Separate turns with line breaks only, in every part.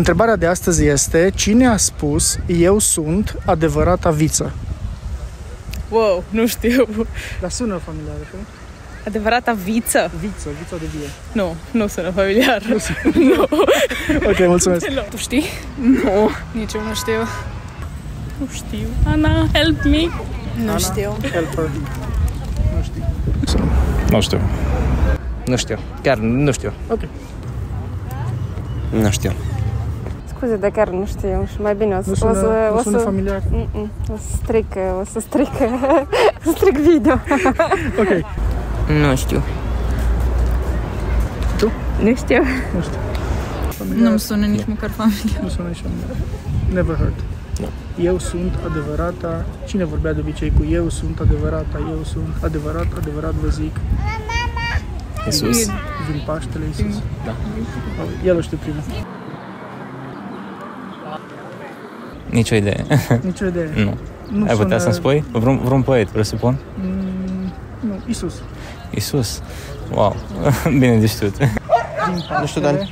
Întrebarea de astăzi este cine a spus eu sunt adevărata viță? Wow, nu știu. Dar sună familiar, nu? Adevărata viță? Viță, viță de vie. Nu, nu sună familiar. Nu. Sună. nu. ok, mulțumesc. Hello. Tu știi? Nu, nici eu nu știu. Nu știu. Ana, help me. Nu Ana, știu. Help her. Nu știu. Nu știu. Nu știu. Chiar nu știu. Ok. Nu știu scuze, dar chiar nu știu și mai bine o să... Nu sună, o să, nu o să, familiar? Mm, mm, o să stric, o să stric, o să stric video. ok. Nu știu. Tu? Nu știu. Nu știu. Nu-mi sună nici măcar familiar. Nu sună nici familiar. Never heard. Da. Eu sunt adevărata... Cine vorbea de obicei cu eu sunt adevărata, eu sunt adevărat, adevărat vă zic. Iisus. Din Paștele Iisus. Da. El o știu primul. Nicio idee. Nicio idee. nu. nu. Ai putea să-mi uh, spui? Vreun, vreun poet, presupun? Mm, nu, Isus. Isus. Wow, bine de știut. nu știu, dar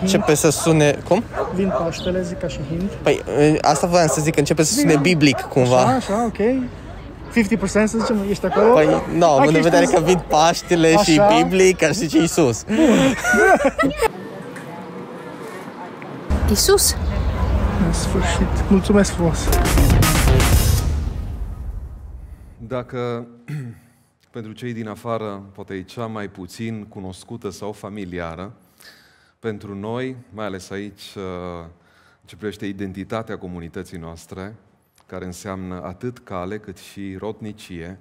începe să sune... Cum? Vin Paștele, zic ca și Hind. Păi, ă, asta voiam să zic, începe să sune biblic cumva. Așa, așa, ok. 50% să zicem, ești acolo? Păi, nu, no, având în vedere că vin Paștele așa. și biblic, aș zice Iisus. Iisus? În sfârșit. Mulțumesc frumos! Dacă pentru cei din afară, poate e cea mai puțin cunoscută sau familiară, pentru noi, mai ales aici, uh, ce privește identitatea comunității noastre, care înseamnă atât cale cât și rotnicie,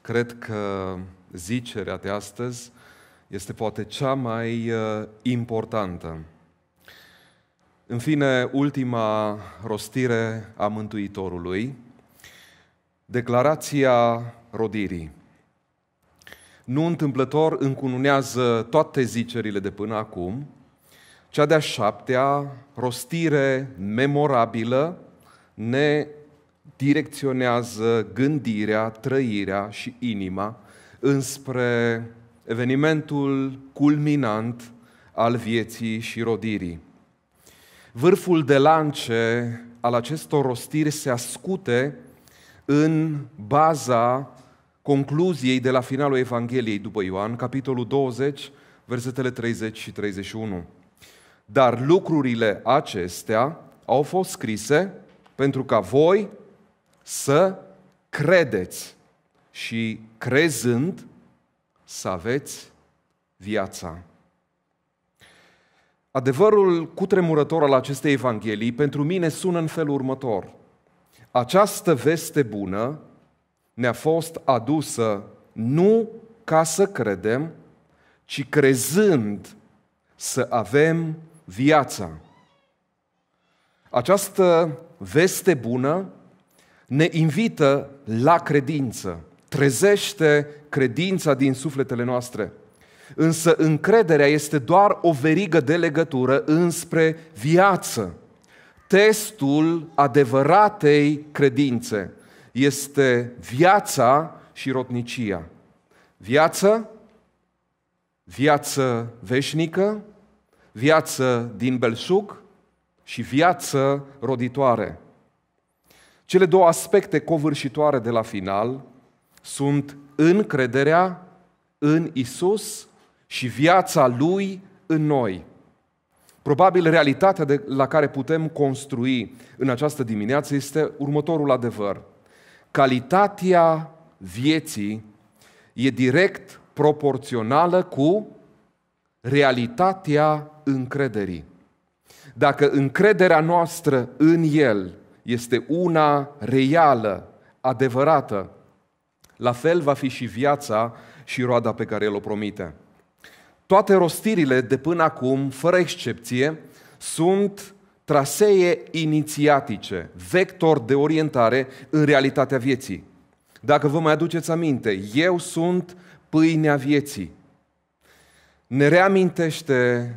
cred că zicerea de astăzi este poate cea mai uh, importantă în fine, ultima rostire a Mântuitorului, declarația rodirii. Nu întâmplător încununează toate zicerile de până acum, cea de-a șaptea rostire memorabilă ne direcționează gândirea, trăirea și inima înspre evenimentul culminant al vieții și rodirii. Vârful de lance al acestor rostiri se ascute în baza concluziei de la finalul Evangheliei după Ioan, capitolul 20, versetele 30 și 31. Dar lucrurile acestea au fost scrise pentru ca voi să credeți și crezând să aveți viața. Adevărul cutremurător al acestei Evanghelii pentru mine sună în felul următor. Această veste bună ne-a fost adusă nu ca să credem, ci crezând să avem viața. Această veste bună ne invită la credință, trezește credința din sufletele noastre însă încrederea este doar o verigă de legătură înspre viață. Testul adevăratei credințe este viața și rotnicia. Viață, viață veșnică, viață din belșug și viață roditoare. Cele două aspecte covârșitoare de la final sunt încrederea în Isus și viața Lui în noi. Probabil realitatea de la care putem construi în această dimineață este următorul adevăr. Calitatea vieții e direct proporțională cu realitatea încrederii. Dacă încrederea noastră în El este una reală, adevărată, la fel va fi și viața și roada pe care El o promite toate rostirile de până acum, fără excepție, sunt trasee inițiatice, vector de orientare în realitatea vieții. Dacă vă mai aduceți aminte, eu sunt pâinea vieții. Ne reamintește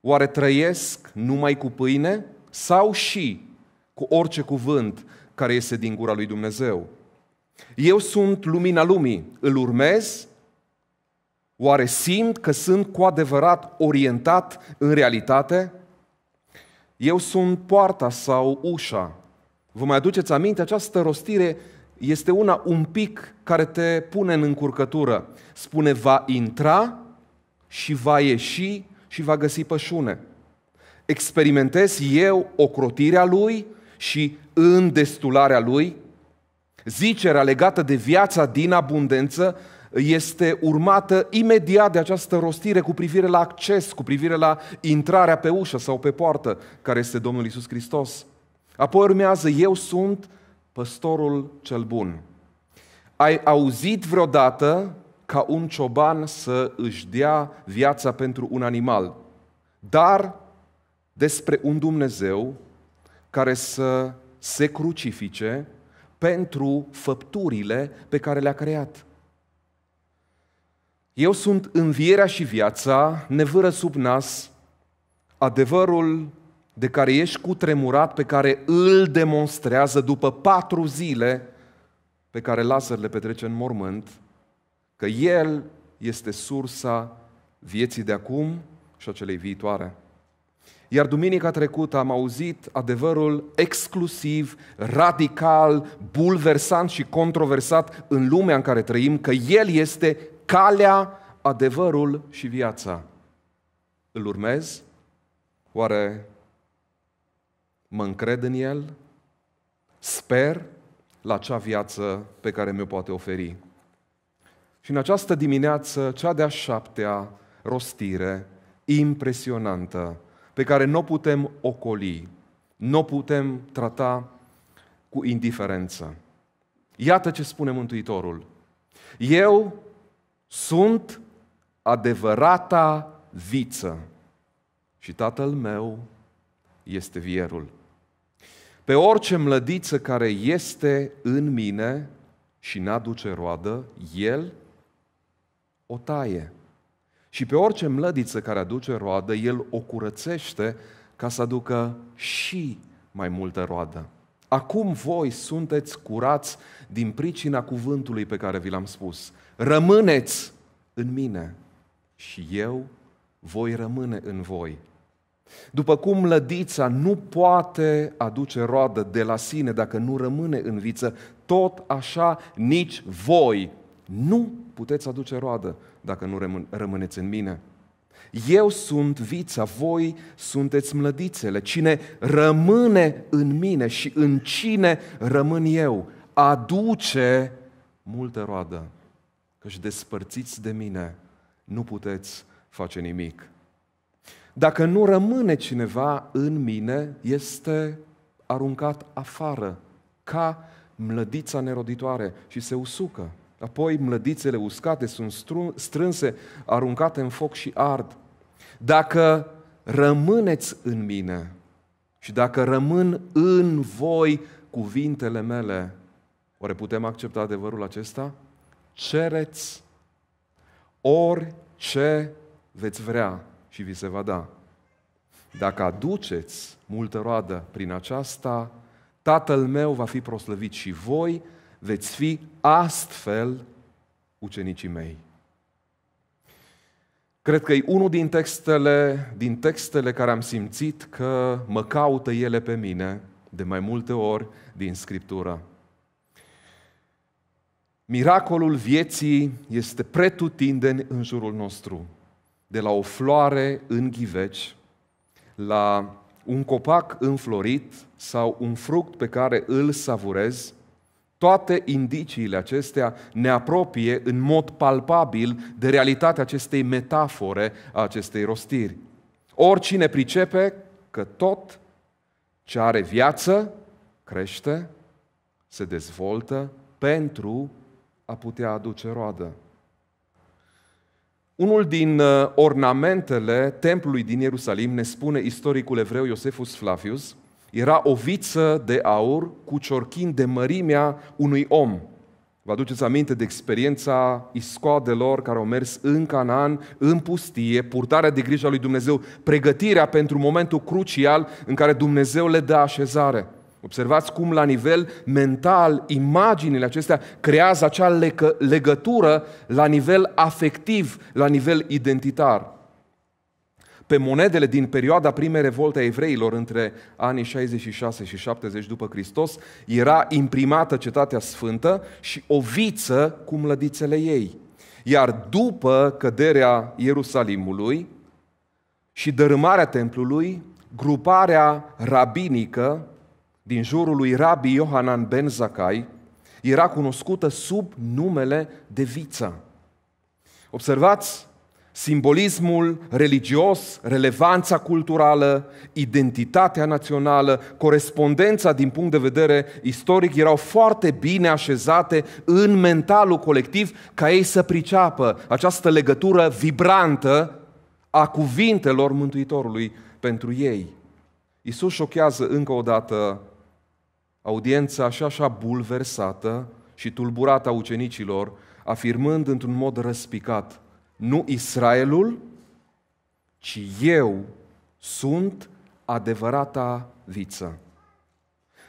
oare trăiesc numai cu pâine sau și cu orice cuvânt care iese din gura lui Dumnezeu? Eu sunt lumina lumii, îl urmez Oare simt că sunt cu adevărat orientat în realitate? Eu sunt poarta sau ușa. Vă mai aduceți aminte? Această rostire este una un pic care te pune în încurcătură. Spune, va intra și va ieși și va găsi pășune. Experimentez eu ocrotirea lui și îndestularea lui, zicerea legată de viața din abundență, este urmată imediat de această rostire cu privire la acces, cu privire la intrarea pe ușă sau pe poartă, care este Domnul Isus Hristos. Apoi urmează, eu sunt păstorul cel bun. Ai auzit vreodată ca un cioban să își dea viața pentru un animal, dar despre un Dumnezeu care să se crucifice pentru făpturile pe care le-a creat. Eu sunt învierea și viața, nevără sub nas, adevărul de care ești cu tremurat, pe care îl demonstrează după patru zile pe care Lazar le petrece în mormânt, că El este sursa vieții de acum și a celei viitoare. Iar duminica trecută am auzit adevărul exclusiv, radical, bulversant și controversat în lumea în care trăim, că El este calea, adevărul și viața. Îl urmez? Oare mă încred în el? Sper la cea viață pe care mi-o poate oferi. Și în această dimineață, cea de-a șaptea rostire impresionantă, pe care nu o putem ocoli, nu o putem trata cu indiferență. Iată ce spune Mântuitorul. Eu sunt adevărata viță și tatăl meu este vierul. Pe orice mlădiță care este în mine și n-aduce roadă, el o taie. Și pe orice mlădiță care aduce roadă, el o curățește ca să aducă și mai multă roadă. Acum voi sunteți curați din pricina cuvântului pe care vi l-am spus. Rămâneți în mine și eu voi rămâne în voi. După cum lădița nu poate aduce roadă de la sine dacă nu rămâne în viță, tot așa nici voi nu puteți aduce roadă dacă nu rămâneți în mine. Eu sunt vița, voi sunteți mlădițele. Cine rămâne în mine și în cine rămân eu, aduce multă roadă. Căci despărțiți de mine, nu puteți face nimic. Dacă nu rămâne cineva în mine, este aruncat afară, ca mlădița neroditoare și se usucă. Apoi mlădițele uscate sunt strânse, aruncate în foc și ard. Dacă rămâneți în mine și dacă rămân în voi cuvintele mele, oare putem accepta adevărul acesta? Cereți orice veți vrea și vi se va da. Dacă aduceți multă roadă prin aceasta, Tatăl meu va fi proslăvit și voi veți fi astfel ucenicii mei. Cred că e unul din textele, din textele care am simțit că mă caută ele pe mine de mai multe ori din Scriptură. Miracolul vieții este pretutindeni în jurul nostru, de la o floare în ghiveci, la un copac înflorit sau un fruct pe care îl savurezi, toate indiciile acestea ne apropie în mod palpabil de realitatea acestei metafore, a acestei rostiri. Oricine pricepe că tot ce are viață crește, se dezvoltă pentru a putea aduce roadă. Unul din uh, ornamentele templului din Ierusalim, ne spune istoricul evreu Iosefus Flavius, era o viță de aur cu ciorchin de mărimea unui om. Vă aduceți aminte de experiența iscoadelor care au mers în Canaan, în pustie, purtarea de grijă a lui Dumnezeu, pregătirea pentru momentul crucial în care Dumnezeu le dă așezare. Observați cum la nivel mental imaginile acestea creează acea legătură la nivel afectiv, la nivel identitar pe monedele din perioada primei revolte a evreilor între anii 66 și 70 după Hristos, era imprimată Cetatea Sfântă și o viță cu mlădițele ei. Iar după căderea Ierusalimului și dărâmarea templului, gruparea rabinică din jurul lui Rabbi Iohanan ben Zakai era cunoscută sub numele de viță. Observați Simbolismul religios, relevanța culturală, identitatea națională, corespondența din punct de vedere istoric erau foarte bine așezate în mentalul colectiv ca ei să priceapă această legătură vibrantă a cuvintelor Mântuitorului pentru ei. Isus șochează încă o dată audiența așa așa bulversată și tulburată a ucenicilor, afirmând într-un mod răspicat – nu Israelul, ci eu sunt adevărata viță.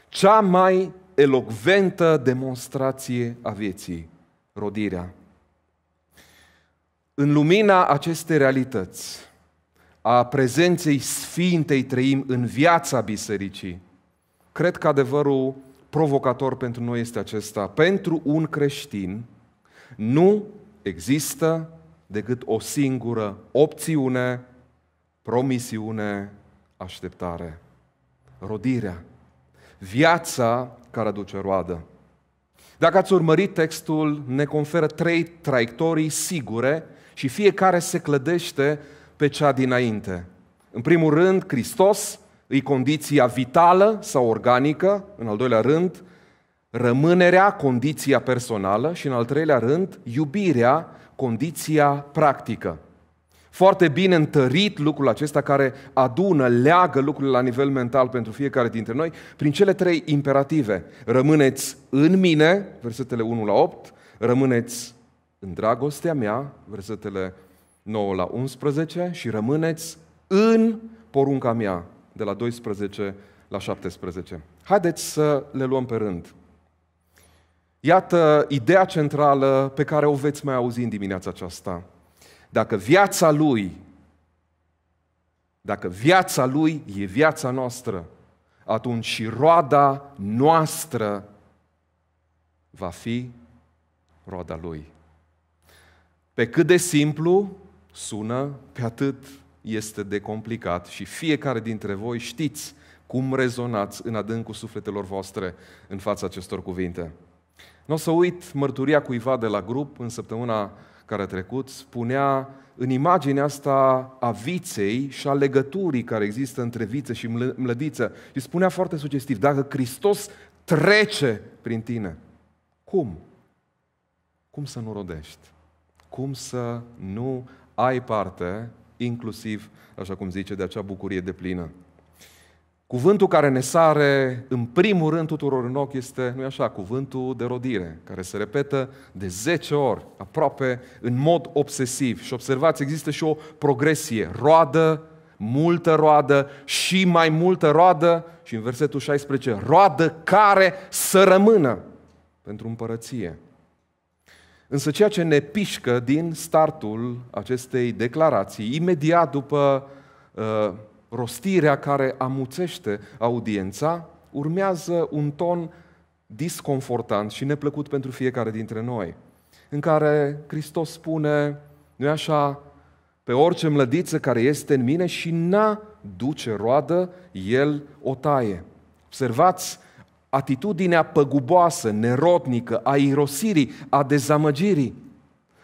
Cea mai elocventă demonstrație a vieții, rodirea. În lumina acestei realități, a prezenței Sfintei trăim în viața Bisericii, cred că adevărul provocator pentru noi este acesta. Pentru un creștin nu există decât o singură opțiune, promisiune, așteptare. Rodirea. Viața care aduce roadă. Dacă ați urmărit textul, ne conferă trei traiectorii sigure și fiecare se clădește pe cea dinainte. În primul rând, Hristos îi condiția vitală sau organică, în al doilea rând, rămânerea, condiția personală și în al treilea rând, iubirea, condiția practică. Foarte bine întărit lucrul acesta care adună, leagă lucrurile la nivel mental pentru fiecare dintre noi prin cele trei imperative. Rămâneți în mine, versetele 1 la 8, rămâneți în dragostea mea, versetele 9 la 11 și rămâneți în porunca mea, de la 12 la 17. Haideți să le luăm pe rând. Iată ideea centrală pe care o veți mai auzi în dimineața aceasta. Dacă viața lui, dacă viața lui e viața noastră, atunci și roada noastră va fi roada lui. Pe cât de simplu sună, pe atât este de complicat și fiecare dintre voi știți cum rezonați în adâncul sufletelor voastre în fața acestor cuvinte. Nu o să uit mărturia cuiva de la grup în săptămâna care a trecut, spunea în imaginea asta a viței și a legăturii care există între viță și mlădiță și spunea foarte sugestiv, dacă Hristos trece prin tine, cum? Cum să nu rodești? Cum să nu ai parte, inclusiv, așa cum zice, de acea bucurie de plină? Cuvântul care ne sare în primul rând tuturor în ochi este, nu așa, cuvântul de rodire, care se repetă de 10 ori, aproape în mod obsesiv. Și observați, există și o progresie, roadă, multă roadă și mai multă roadă și în versetul 16, roadă care să rămână pentru împărăție. Însă ceea ce ne pișcă din startul acestei declarații, imediat după uh, rostirea care amuțește audiența, urmează un ton disconfortant și neplăcut pentru fiecare dintre noi, în care Hristos spune, nu așa, pe orice mlădiță care este în mine și n-a duce roadă, el o taie. Observați atitudinea păguboasă, nerotnică, a irosirii, a dezamăgirii.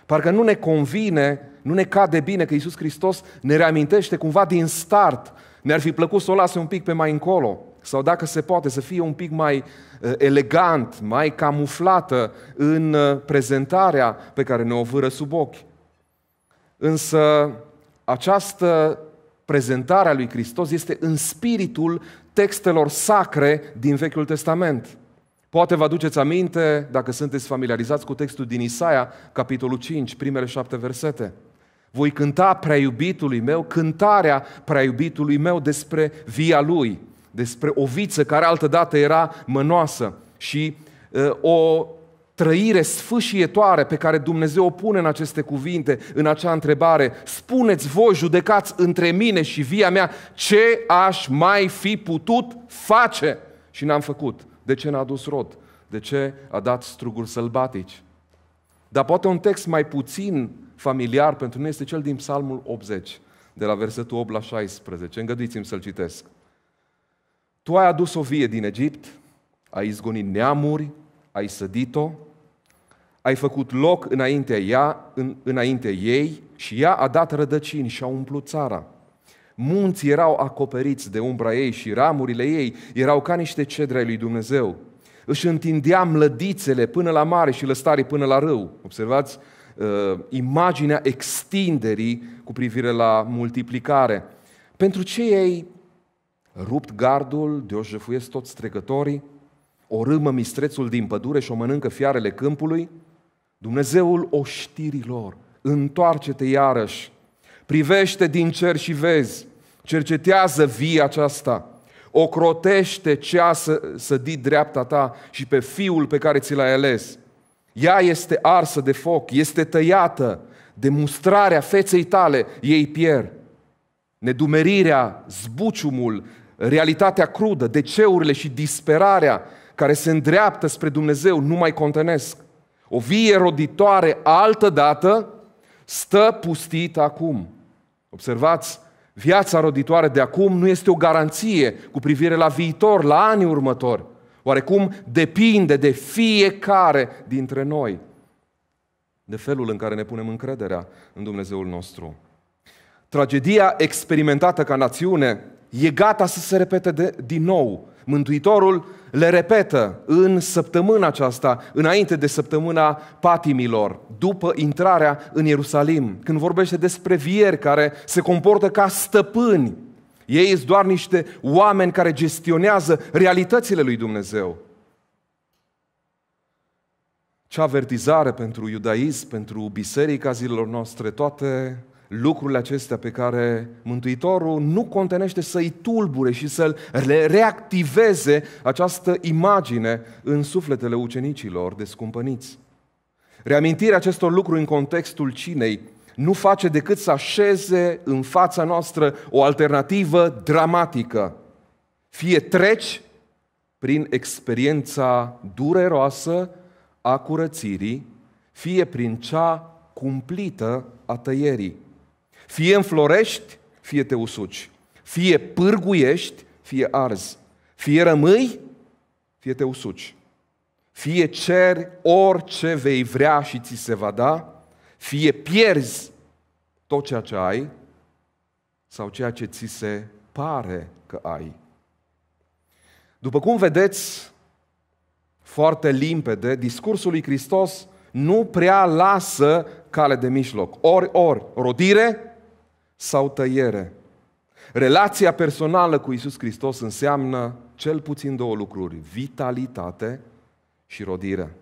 Parcă nu ne convine nu ne cade bine că Iisus Hristos ne reamintește cumva din start. Ne-ar fi plăcut să o lase un pic pe mai încolo. Sau dacă se poate să fie un pic mai eh, elegant, mai camuflată în eh, prezentarea pe care ne o vâră sub ochi. Însă această prezentare a lui Hristos este în spiritul textelor sacre din Vechiul Testament. Poate vă aduceți aminte, dacă sunteți familiarizați cu textul din Isaia, capitolul 5, primele șapte versete. Voi cânta prea iubitului meu, cântarea prea iubitului meu despre via lui, despre o viță care altădată era mănoasă și uh, o trăire sfâșietoare pe care Dumnezeu o pune în aceste cuvinte, în acea întrebare. Spuneți voi, judecați între mine și via mea, ce aș mai fi putut face? Și n-am făcut. De ce n-a dus rod? De ce a dat struguri sălbatici? Dar poate un text mai puțin familiar pentru noi este cel din Psalmul 80, de la versetul 8 la 16. Îngăduiți-mi să-l citesc. Tu ai adus o vie din Egipt, ai izgonit neamuri, ai sădit-o, ai făcut loc înaintea, ea, în, înaintea ei și ea a dat rădăcini și a umplut țara. Munții erau acoperiți de umbra ei și ramurile ei erau ca niște cedre ai lui Dumnezeu. Își întindeam lădițele până la mare și lăstarii până la râu. Observați uh, imaginea extinderii cu privire la multiplicare. Pentru ce ei rupt gardul, de o jefuiesc toți stregătorii, o râmă mistrețul din pădure și o mănâncă fiarele câmpului? Dumnezeul oștirilor, întoarce-te iarăși, privește din cer și vezi, cercetează via aceasta, ocrotește ce a sădit dreapta ta și pe fiul pe care ți l-ai ales – ea este arsă de foc, este tăiată de mustrarea feței tale, ei pierd. Nedumerirea, zbuciumul, realitatea crudă, deceurile și disperarea care se îndreaptă spre Dumnezeu nu mai contenesc. O vie roditoare altă dată stă pustită acum. Observați, viața roditoare de acum nu este o garanție cu privire la viitor, la anii următori oarecum depinde de fiecare dintre noi, de felul în care ne punem încrederea în Dumnezeul nostru. Tragedia experimentată ca națiune e gata să se repete de, din nou. Mântuitorul le repetă în săptămâna aceasta, înainte de săptămâna patimilor, după intrarea în Ierusalim, când vorbește despre vieri care se comportă ca stăpâni ei sunt doar niște oameni care gestionează realitățile lui Dumnezeu. Ce avertizare pentru iudaism, pentru biserica zilelor noastre, toate lucrurile acestea pe care Mântuitorul nu contenește să-i tulbure și să le reactiveze această imagine în sufletele ucenicilor descumpăniți. Reamintirea acestor lucruri în contextul cinei nu face decât să așeze în fața noastră o alternativă dramatică. Fie treci prin experiența dureroasă a curățirii, fie prin cea cumplită a tăierii. Fie înflorești, fie te usuci. Fie pârguiești, fie arzi. Fie rămâi, fie te usuci. Fie ceri orice vei vrea și ți se va da, fie pierzi tot ceea ce ai sau ceea ce ți se pare că ai. După cum vedeți, foarte limpede, discursul lui Hristos nu prea lasă cale de mijloc. Ori, ori, rodire sau tăiere. Relația personală cu Isus Hristos înseamnă cel puțin două lucruri, vitalitate și rodire.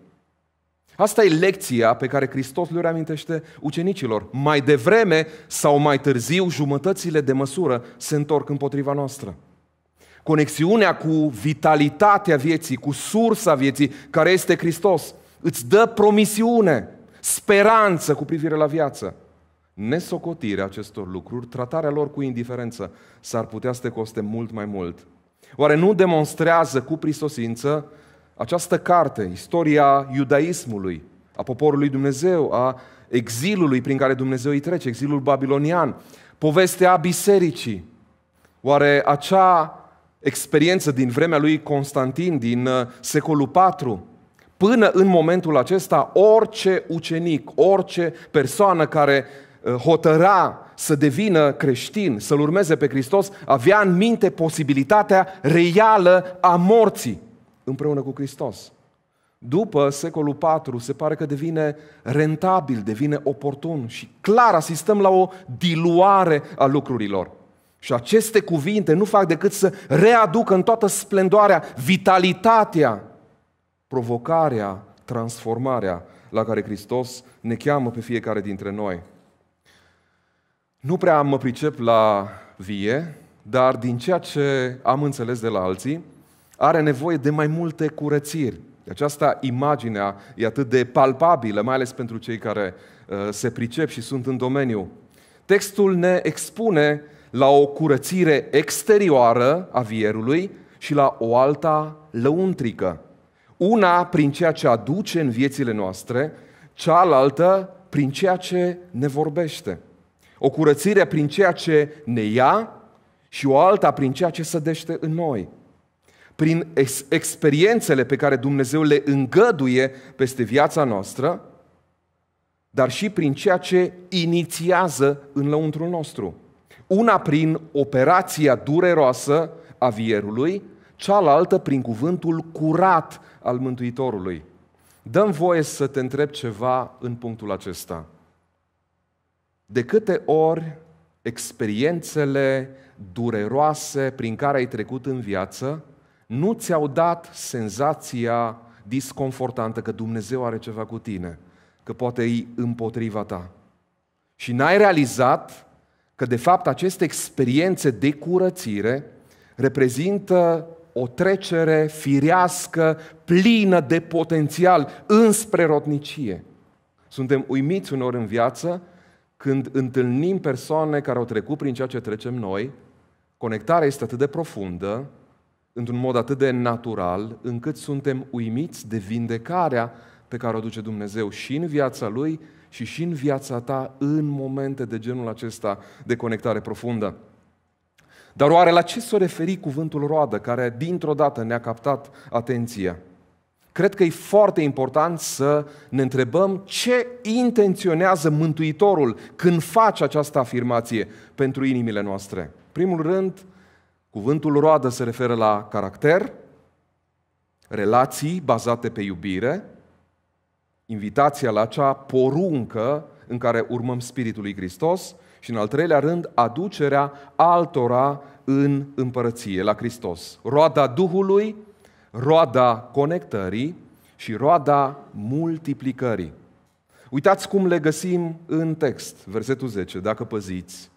Asta e lecția pe care Hristos le reamintește ucenicilor. Mai devreme sau mai târziu, jumătățile de măsură se întorc împotriva noastră. Conexiunea cu vitalitatea vieții, cu sursa vieții, care este Hristos, îți dă promisiune, speranță cu privire la viață. Nesocotirea acestor lucruri, tratarea lor cu indiferență, s-ar putea să te coste mult mai mult. Oare nu demonstrează cu prisosință această carte, istoria iudaismului, a poporului Dumnezeu, a exilului prin care Dumnezeu îi trece, exilul babilonian, povestea bisericii. Oare acea experiență din vremea lui Constantin, din uh, secolul IV, până în momentul acesta, orice ucenic, orice persoană care uh, hotăra să devină creștin, să-L urmeze pe Hristos, avea în minte posibilitatea reală a morții împreună cu Hristos. După secolul IV se pare că devine rentabil, devine oportun și clar asistăm la o diluare a lucrurilor. Și aceste cuvinte nu fac decât să readucă în toată splendoarea, vitalitatea, provocarea, transformarea la care Hristos ne cheamă pe fiecare dintre noi. Nu prea mă pricep la vie, dar din ceea ce am înțeles de la alții, are nevoie de mai multe curățiri. Aceasta imagine e atât de palpabilă, mai ales pentru cei care uh, se pricep și sunt în domeniu. Textul ne expune la o curățire exterioară a vierului și la o alta lăuntrică. Una prin ceea ce aduce în viețile noastre, cealaltă prin ceea ce ne vorbește. O curățire prin ceea ce ne ia și o alta prin ceea ce sădește în noi prin experiențele pe care Dumnezeu le îngăduie peste viața noastră, dar și prin ceea ce inițiază în lăuntrul nostru. Una prin operația dureroasă a vierului, cealaltă prin cuvântul curat al Mântuitorului. Dăm voie să te întreb ceva în punctul acesta. De câte ori experiențele dureroase prin care ai trecut în viață nu ți-au dat senzația disconfortantă că Dumnezeu are ceva cu tine, că poate e împotriva ta. Și n-ai realizat că, de fapt, aceste experiențe de curățire reprezintă o trecere firească, plină de potențial, înspre rotnicie. Suntem uimiți uneori în viață când întâlnim persoane care au trecut prin ceea ce trecem noi, conectarea este atât de profundă într-un mod atât de natural, încât suntem uimiți de vindecarea pe care o duce Dumnezeu și în viața Lui și și în viața ta în momente de genul acesta de conectare profundă. Dar oare la ce s-o referi cuvântul roadă, care dintr-o dată ne-a captat atenția? Cred că e foarte important să ne întrebăm ce intenționează Mântuitorul când face această afirmație pentru inimile noastre. Primul rând, Cuvântul roadă se referă la caracter, relații bazate pe iubire, invitația la acea poruncă în care urmăm Spiritul lui Hristos și, în al treilea rând, aducerea altora în împărăție, la Hristos. Roada Duhului, roada conectării și roada multiplicării. Uitați cum le găsim în text, versetul 10. Dacă păziți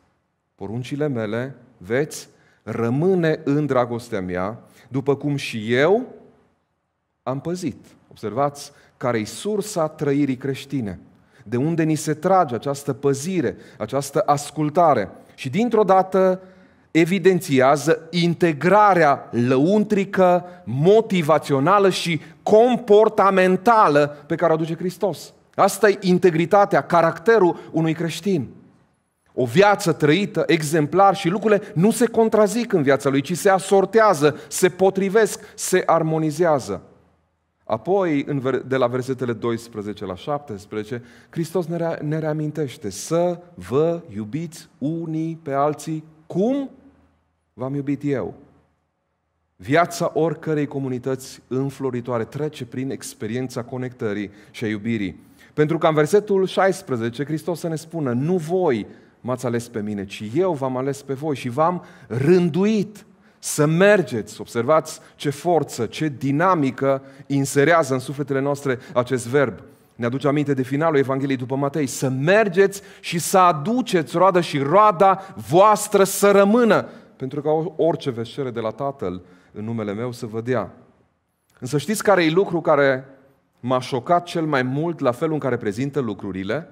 poruncile mele, veți rămâne în dragostea mea, după cum și eu am păzit. Observați care e sursa trăirii creștine, de unde ni se trage această păzire, această ascultare. Și dintr-o dată evidențiază integrarea lăuntrică, motivațională și comportamentală pe care o aduce Hristos. Asta e integritatea, caracterul unui creștin o viață trăită, exemplar și lucrurile nu se contrazic în viața lui, ci se asortează, se potrivesc, se armonizează. Apoi, de la versetele 12 la 17, Hristos ne reamintește să vă iubiți unii pe alții cum v-am iubit eu. Viața oricărei comunități înfloritoare trece prin experiența conectării și a iubirii. Pentru că în versetul 16, Hristos să ne spună, nu voi m-ați ales pe mine, ci eu v-am ales pe voi și v-am rânduit să mergeți. Observați ce forță, ce dinamică inserează în sufletele noastre acest verb. Ne aduce aminte de finalul Evangheliei după Matei. Să mergeți și să aduceți roadă și roada voastră să rămână. Pentru că orice veți cere de la Tatăl în numele meu să vă dea. Însă știți care e lucru care m-a șocat cel mai mult la felul în care prezintă lucrurile?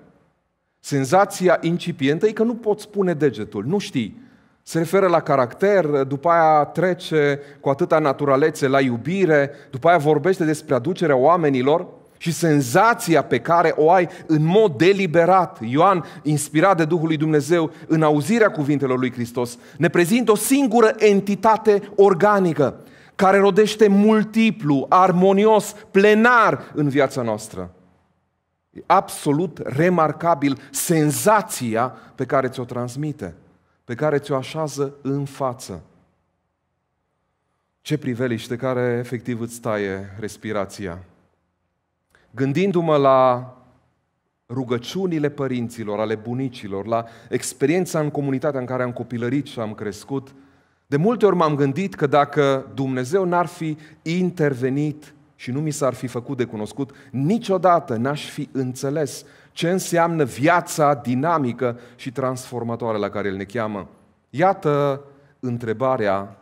Senzația incipientă e că nu poți pune degetul, nu știi. Se referă la caracter, după aia trece cu atâta naturalețe la iubire, după aia vorbește despre aducerea oamenilor și senzația pe care o ai în mod deliberat, Ioan, inspirat de Duhul lui Dumnezeu, în auzirea cuvintelor lui Hristos, ne prezintă o singură entitate organică care rodește multiplu, armonios, plenar în viața noastră. E absolut remarcabil senzația pe care ți-o transmite, pe care ți-o așează în față. Ce priveliște care efectiv îți taie respirația. Gândindu-mă la rugăciunile părinților, ale bunicilor, la experiența în comunitatea în care am copilărit și am crescut, de multe ori m-am gândit că dacă Dumnezeu n-ar fi intervenit și nu mi s-ar fi făcut de cunoscut, niciodată n-aș fi înțeles ce înseamnă viața dinamică și transformatoare la care El ne cheamă. Iată întrebarea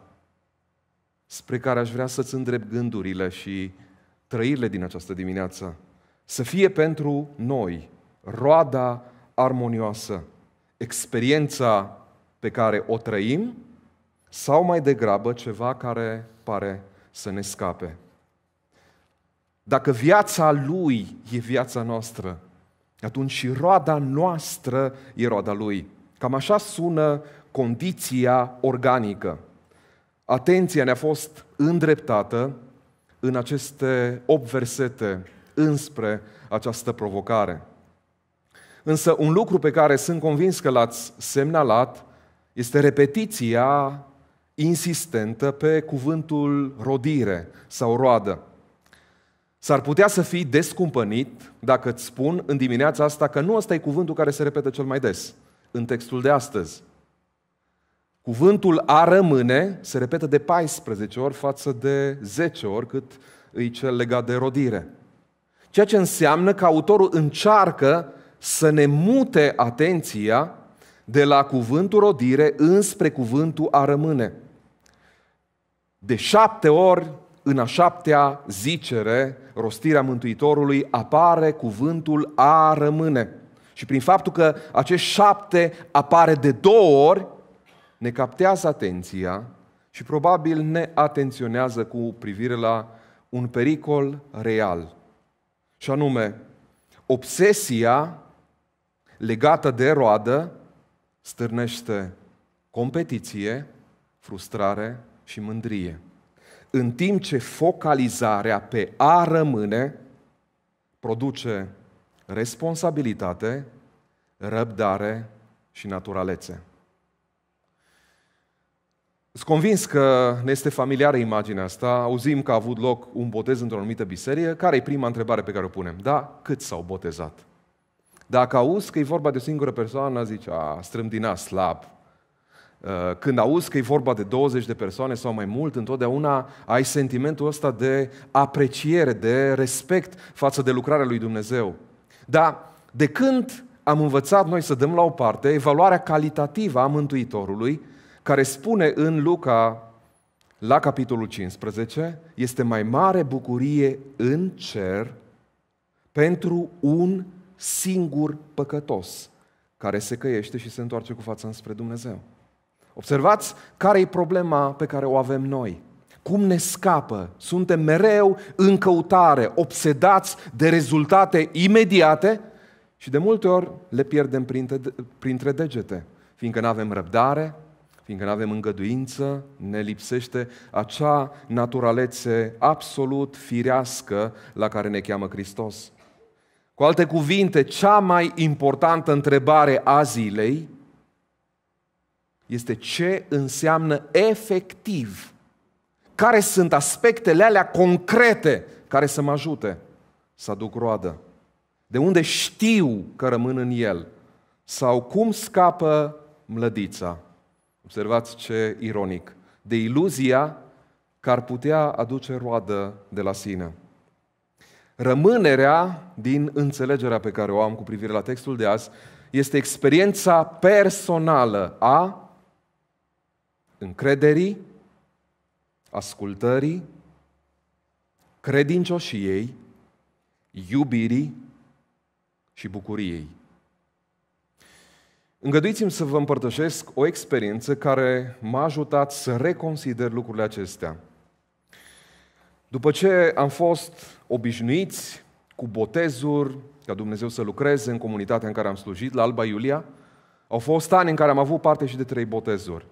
spre care aș vrea să-ți îndrept gândurile și trăirile din această dimineață. Să fie pentru noi roada armonioasă, experiența pe care o trăim sau mai degrabă ceva care pare să ne scape. Dacă viața Lui e viața noastră, atunci și roada noastră e roada Lui. Cam așa sună condiția organică. Atenția ne-a fost îndreptată în aceste 8 versete înspre această provocare. Însă un lucru pe care sunt convins că l-ați semnalat este repetiția insistentă pe cuvântul rodire sau roadă. S-ar putea să fii descumpănit dacă îți spun în dimineața asta că nu ăsta e cuvântul care se repetă cel mai des în textul de astăzi. Cuvântul a rămâne se repetă de 14 ori față de 10 ori cât îi cel legat de rodire. Ceea ce înseamnă că autorul încearcă să ne mute atenția de la cuvântul rodire înspre cuvântul a rămâne. De șapte ori în a șaptea zicere, rostirea Mântuitorului, apare cuvântul a rămâne. Și prin faptul că acest șapte apare de două ori, ne captează atenția și probabil ne atenționează cu privire la un pericol real. Și anume, obsesia legată de roadă stârnește competiție, frustrare și mândrie în timp ce focalizarea pe a rămâne produce responsabilitate, răbdare și naturalețe. Sunt convins că ne este familiară imaginea asta. Auzim că a avut loc un botez într-o anumită biserică. Care e prima întrebare pe care o punem? Da, cât s-au botezat? Dacă auzi că e vorba de o singură persoană, zici, a, strâmb din slab, Uh, când auzi că e vorba de 20 de persoane sau mai mult, întotdeauna ai sentimentul ăsta de apreciere, de respect față de lucrarea lui Dumnezeu. Dar de când am învățat noi să dăm la o parte evaluarea calitativă a Mântuitorului, care spune în Luca, la capitolul 15, este mai mare bucurie în cer pentru un singur păcătos care se căiește și se întoarce cu fața înspre Dumnezeu. Observați care e problema pe care o avem noi. Cum ne scapă? Suntem mereu în căutare, obsedați de rezultate imediate și de multe ori le pierdem printre, printre degete, fiindcă nu avem răbdare, fiindcă nu avem îngăduință, ne lipsește acea naturalețe absolut firească la care ne cheamă Hristos. Cu alte cuvinte, cea mai importantă întrebare a zilei este ce înseamnă efectiv. Care sunt aspectele alea concrete care să mă ajute să aduc roadă? De unde știu că rămân în el? Sau cum scapă mlădița? Observați ce ironic. De iluzia că ar putea aduce roadă de la sine. Rămânerea din înțelegerea pe care o am cu privire la textul de azi este experiența personală a încrederii, ascultării, credincioșiei, iubirii și bucuriei. Îngăduiți-mi să vă împărtășesc o experiență care m-a ajutat să reconsider lucrurile acestea. După ce am fost obișnuiți cu botezuri, ca Dumnezeu să lucreze în comunitatea în care am slujit, la Alba Iulia, au fost ani în care am avut parte și de trei botezuri.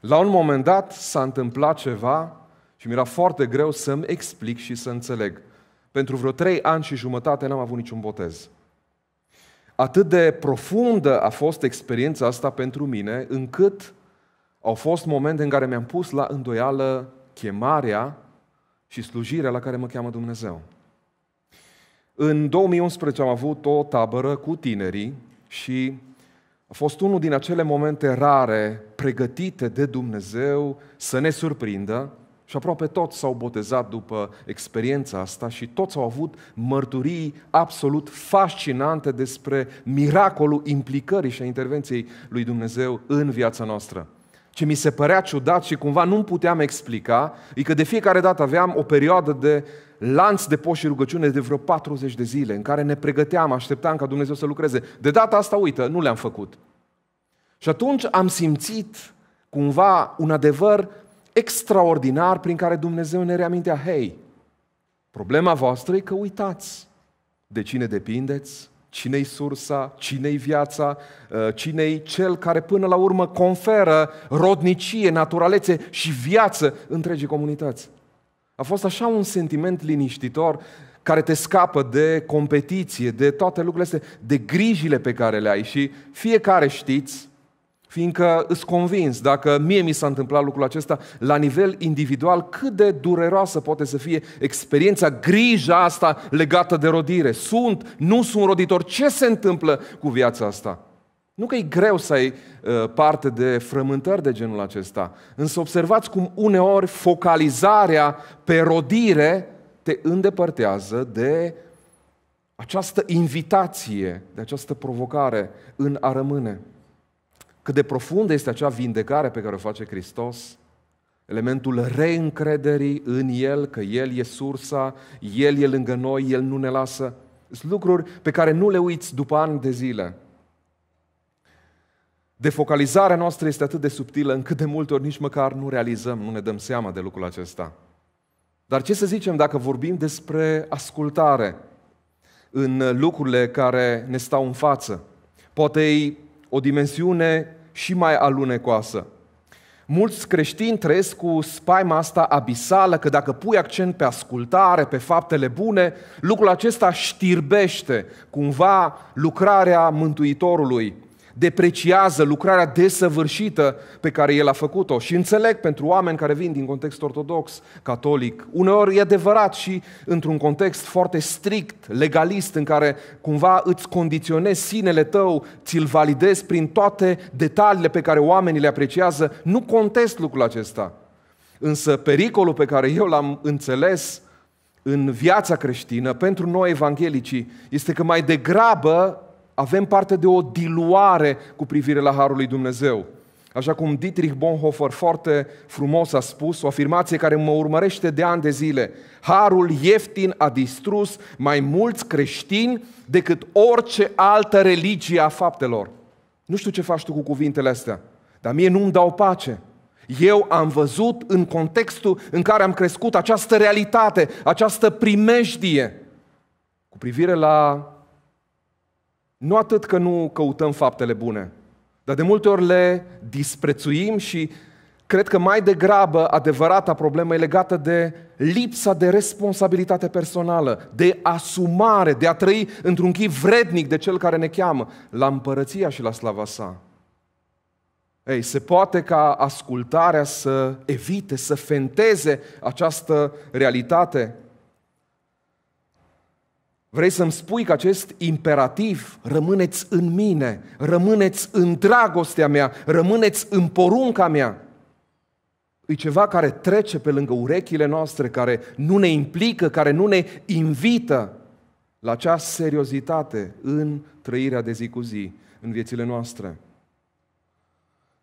La un moment dat s-a întâmplat ceva și mi-era foarte greu să-mi explic și să înțeleg. Pentru vreo trei ani și jumătate n-am avut niciun botez. Atât de profundă a fost experiența asta pentru mine, încât au fost momente în care mi-am pus la îndoială chemarea și slujirea la care mă cheamă Dumnezeu. În 2011 am avut o tabără cu tinerii și a fost unul din acele momente rare pregătite de Dumnezeu să ne surprindă și aproape toți s-au botezat după experiența asta și toți au avut mărturii absolut fascinante despre miracolul implicării și a intervenției lui Dumnezeu în viața noastră ce mi se părea ciudat și cumva nu puteam explica, e că de fiecare dată aveam o perioadă de lanț de poș și rugăciune de vreo 40 de zile, în care ne pregăteam, așteptam ca Dumnezeu să lucreze. De data asta, uită, nu le-am făcut. Și atunci am simțit cumva un adevăr extraordinar prin care Dumnezeu ne reamintea, hei, problema voastră e că uitați de cine depindeți, cine-i sursa, cine-i viața, uh, cine-i cel care până la urmă conferă rodnicie, naturalețe și viață întregii comunități. A fost așa un sentiment liniștitor care te scapă de competiție, de toate lucrurile astea, de grijile pe care le ai și fiecare știți, Fiindcă îți convins, dacă mie mi s-a întâmplat lucrul acesta, la nivel individual, cât de dureroasă poate să fie experiența, grija asta legată de rodire. Sunt, nu sunt roditor, ce se întâmplă cu viața asta? Nu că e greu să ai ă, parte de frământări de genul acesta, însă observați cum uneori focalizarea pe rodire te îndepărtează de această invitație, de această provocare în a rămâne cât de profundă este acea vindecare pe care o face Hristos, elementul reîncrederii în El, că El e sursa, El e lângă noi, El nu ne lasă. Sunt lucruri pe care nu le uiți după ani de zile. Defocalizarea noastră este atât de subtilă încât de multe ori nici măcar nu realizăm, nu ne dăm seama de lucrul acesta. Dar ce să zicem dacă vorbim despre ascultare în lucrurile care ne stau în față? Poate e o dimensiune și mai alunecoasă. Mulți creștini trăiesc cu spaima asta abisală că dacă pui accent pe ascultare, pe faptele bune, lucrul acesta știrbește cumva lucrarea Mântuitorului depreciază lucrarea desăvârșită pe care El a făcut-o. Și înțeleg pentru oameni care vin din context ortodox, catolic, uneori e adevărat și într-un context foarte strict, legalist, în care cumva îți condiționezi sinele tău, ți-l validezi prin toate detaliile pe care oamenii le apreciază, nu contest lucrul acesta. Însă pericolul pe care eu l-am înțeles în viața creștină, pentru noi evanghelicii, este că mai degrabă avem parte de o diluare cu privire la Harul lui Dumnezeu. Așa cum Dietrich Bonhoeffer foarte frumos a spus, o afirmație care mă urmărește de ani de zile. Harul ieftin a distrus mai mulți creștini decât orice altă religie a faptelor. Nu știu ce faci tu cu cuvintele astea, dar mie nu-mi dau pace. Eu am văzut în contextul în care am crescut această realitate, această primejdie cu privire la nu atât că nu căutăm faptele bune, dar de multe ori le disprețuim și cred că mai degrabă adevărata problemă e legată de lipsa de responsabilitate personală, de asumare, de a trăi într-un chip vrednic de cel care ne cheamă la împărăția și la slava sa. Ei, se poate ca ascultarea să evite, să fenteze această realitate Vrei să-mi spui că acest imperativ, rămâneți în mine, rămâneți în dragostea mea, rămâneți în porunca mea, e ceva care trece pe lângă urechile noastre, care nu ne implică, care nu ne invită la acea seriozitate în trăirea de zi cu zi, în viețile noastre.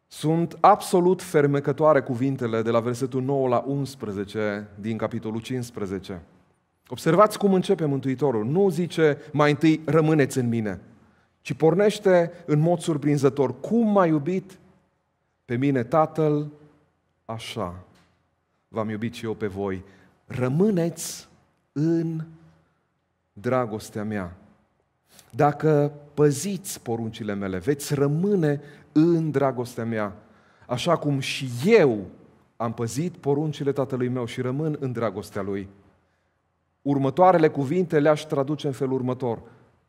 Sunt absolut fermecătoare cuvintele de la versetul 9 la 11 din capitolul 15. Observați cum începe Mântuitorul. Nu zice mai întâi rămâneți în mine, ci pornește în mod surprinzător. Cum m-a iubit pe mine Tatăl, așa v-am iubit și eu pe voi. Rămâneți în dragostea mea. Dacă păziți poruncile mele, veți rămâne în dragostea mea, așa cum și eu am păzit poruncile Tatălui meu și rămân în dragostea Lui. Următoarele cuvinte le-aș traduce în felul următor.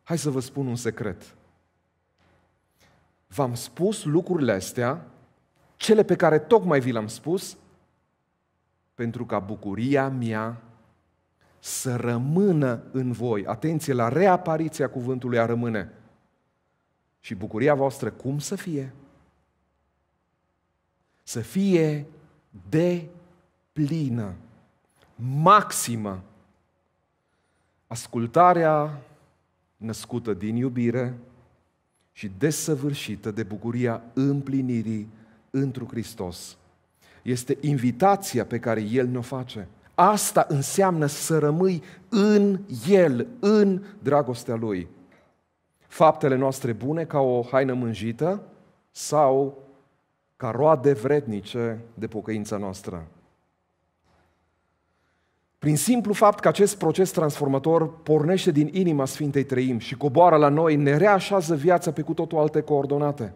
Hai să vă spun un secret. V-am spus lucrurile astea, cele pe care tocmai vi le-am spus, pentru ca bucuria mea să rămână în voi. Atenție la reapariția cuvântului a rămâne. Și bucuria voastră cum să fie? Să fie de plină, maximă, Ascultarea născută din iubire și desăvârșită de bucuria împlinirii întru Hristos. Este invitația pe care El ne-o face. Asta înseamnă să rămâi în El, în dragostea Lui. Faptele noastre bune ca o haină mânjită sau ca roade vrednice de pocăința noastră. Prin simplu fapt că acest proces transformator pornește din inima Sfintei Trăim și coboară la noi, ne reașează viața pe cu totul alte coordonate.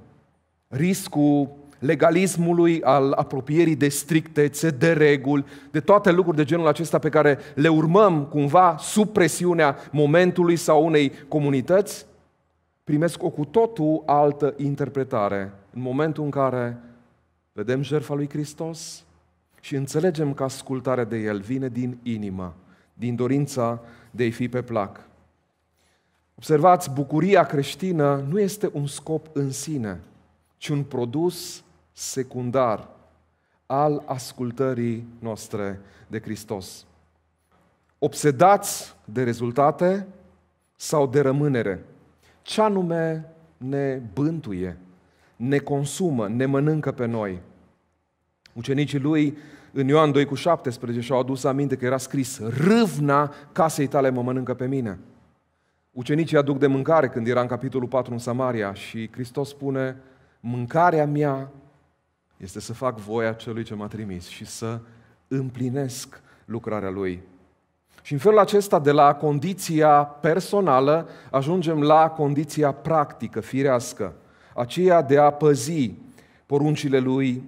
Riscul legalismului, al apropierii de strictețe, de reguli, de toate lucruri de genul acesta pe care le urmăm cumva sub presiunea momentului sau unei comunități, primesc o cu totul altă interpretare în momentul în care vedem jertfa lui Hristos, și înțelegem că ascultarea de El vine din inimă, din dorința de a-i fi pe plac. Observați, bucuria creștină nu este un scop în sine, ci un produs secundar al ascultării noastre de Hristos. Obsedați de rezultate sau de rămânere. Ce anume ne bântuie, ne consumă, ne mănâncă pe noi? Ucenicii lui în Ioan 2 cu 17 și-au adus aminte că era scris Râvna casei tale mă mănâncă pe mine. Ucenicii aduc de mâncare când era în capitolul 4 în Samaria și Hristos spune Mâncarea mea este să fac voia celui ce m-a trimis și să împlinesc lucrarea lui. Și în felul acesta, de la condiția personală, ajungem la condiția practică, firească, aceea de a păzi poruncile lui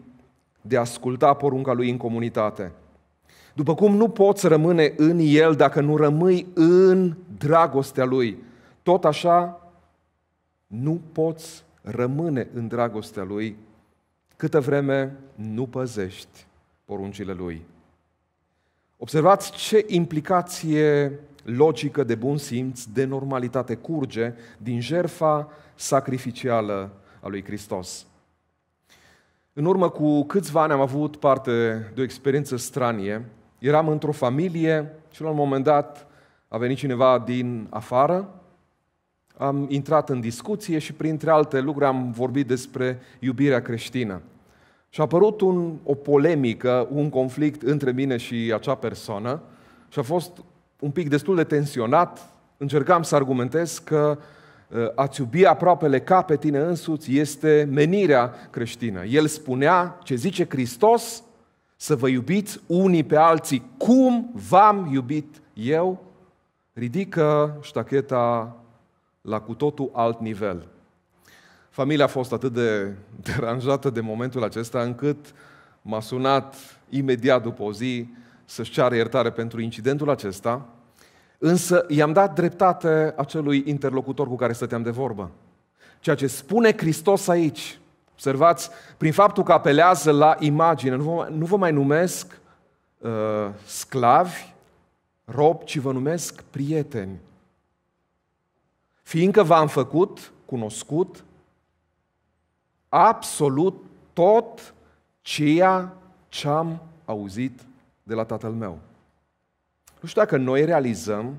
de a asculta porunca lui în comunitate. După cum nu poți rămâne în el dacă nu rămâi în dragostea lui, tot așa nu poți rămâne în dragostea lui câtă vreme nu păzești poruncile lui. Observați ce implicație logică de bun simț, de normalitate curge din jerfa sacrificială a lui Hristos. În urmă cu câțiva ani am avut parte de o experiență stranie. Eram într-o familie și la un moment dat a venit cineva din afară, am intrat în discuție și printre alte lucruri am vorbit despre iubirea creștină. Și a apărut un, o polemică, un conflict între mine și acea persoană și a fost un pic destul de tensionat. Încercam să argumentez că Ă, a-ți iubi aproapele ca pe tine însuți este menirea creștină. El spunea ce zice Hristos, să vă iubiți unii pe alții cum v-am iubit eu, ridică ștacheta la cu totul alt nivel. Familia a fost atât de deranjată de momentul acesta încât m-a sunat imediat după o zi să-și ceară iertare pentru incidentul acesta – Însă i-am dat dreptate acelui interlocutor cu care stăteam de vorbă. Ceea ce spune Hristos aici, observați, prin faptul că apelează la imagine, nu vă, nu vă mai numesc uh, sclavi, rob, ci vă numesc prieteni. Fiindcă v-am făcut cunoscut absolut tot ceea ce am auzit de la tatăl meu. Nu știu dacă noi realizăm,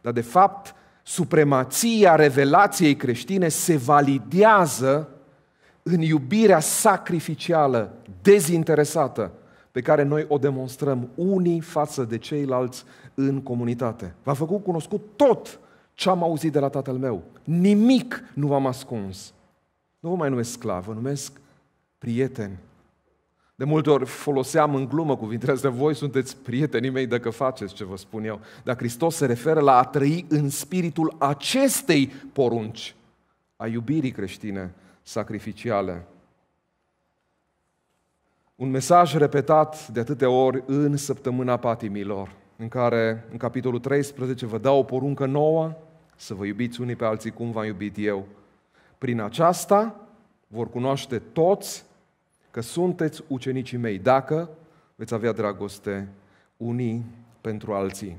dar de fapt supremația revelației creștine se validează în iubirea sacrificială, dezinteresată, pe care noi o demonstrăm unii față de ceilalți în comunitate. V-a făcut cunoscut tot ce am auzit de la tatăl meu. Nimic nu v-am ascuns. Nu vă mai numesc sclav, vă numesc prieten, de multe ori foloseam în glumă cuvintele astea, voi sunteți prietenii mei dacă faceți ce vă spun eu. Dar Hristos se referă la a trăi în spiritul acestei porunci, a iubirii creștine sacrificiale. Un mesaj repetat de atâtea ori în săptămâna patimilor, în care, în capitolul 13, vă dau o poruncă nouă, să vă iubiți unii pe alții cum v-am iubit eu. Prin aceasta vor cunoaște toți că sunteți ucenicii mei dacă veți avea dragoste unii pentru alții.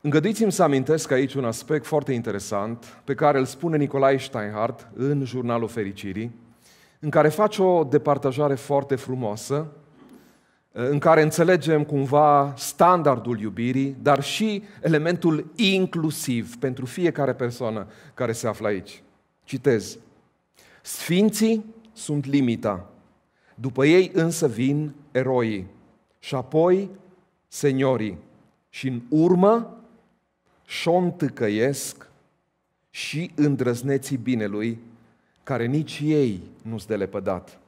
Îngăduiți-mi să amintesc aici un aspect foarte interesant pe care îl spune Nicolae Steinhardt în Jurnalul Fericirii, în care face o departajare foarte frumoasă, în care înțelegem cumva standardul iubirii, dar și elementul inclusiv pentru fiecare persoană care se află aici. Citez. Sfinții sunt limita, după ei însă vin eroii și apoi seniorii și în urmă șontăcăiesc și îndrăzneții binelui, care nici ei nu-s de lepădat.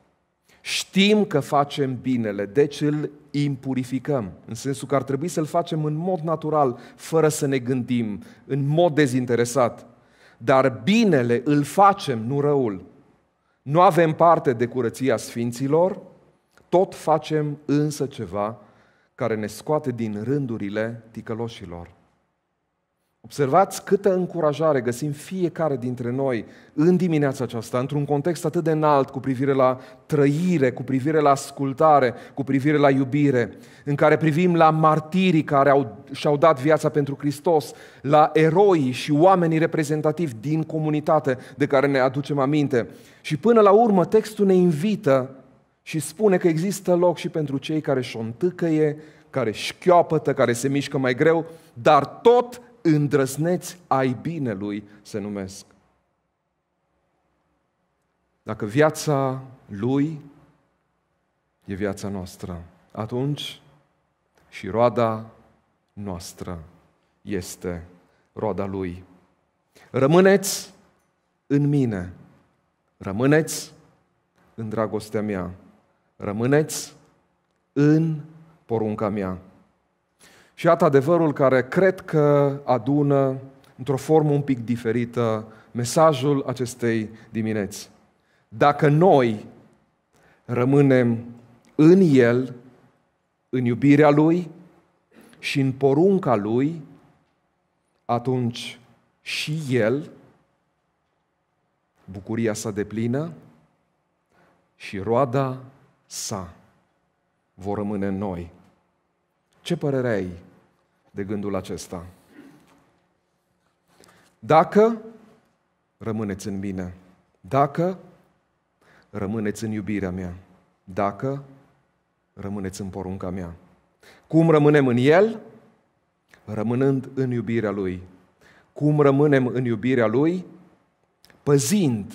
Știm că facem binele, deci îl impurificăm, în sensul că ar trebui să-l facem în mod natural, fără să ne gândim, în mod dezinteresat. Dar binele îl facem, nu răul. Nu avem parte de curăția sfinților, tot facem însă ceva care ne scoate din rândurile ticăloșilor. Observați câtă încurajare găsim fiecare dintre noi în dimineața aceasta, într-un context atât de înalt cu privire la trăire, cu privire la ascultare, cu privire la iubire, în care privim la martirii care au, și-au dat viața pentru Hristos, la eroi și oamenii reprezentativi din comunitate de care ne aducem aminte. Și până la urmă, textul ne invită și spune că există loc și pentru cei care șontâcăie, care șchioapătă, care se mișcă mai greu, dar tot îndrăzneți ai binelui se numesc. Dacă viața lui e viața noastră, atunci și roada noastră este roada lui. Rămâneți în mine, rămâneți în dragostea mea, rămâneți în porunca mea. Și iată adevărul care cred că adună, într-o formă un pic diferită, mesajul acestei dimineți. Dacă noi rămânem în El, în iubirea Lui și în porunca Lui, atunci și El, bucuria sa deplină și roada sa vor rămâne în noi. Ce părere ai de gândul acesta. Dacă rămâneți în mine, dacă rămâneți în iubirea mea, dacă rămâneți în porunca mea. Cum rămânem în El? Rămânând în iubirea Lui. Cum rămânem în iubirea Lui? Păzind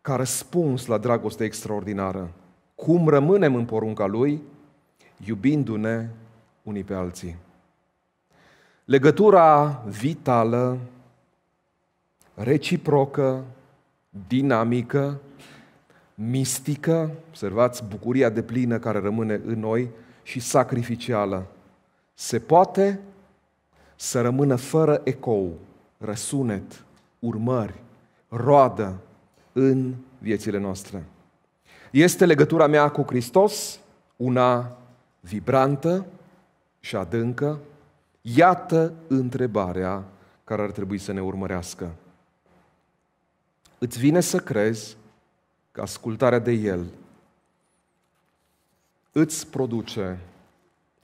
ca răspuns la dragoste extraordinară. Cum rămânem în porunca Lui? Iubindu-ne unii pe alții. Legătura vitală, reciprocă, dinamică, mistică, observați bucuria de plină care rămâne în noi și sacrificială. Se poate să rămână fără ecou, răsunet, urmări, roadă în viețile noastre. Este legătura mea cu Hristos una vibrantă și adâncă, Iată întrebarea care ar trebui să ne urmărească. Îți vine să crezi că ascultarea de El îți produce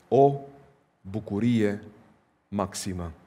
o bucurie maximă.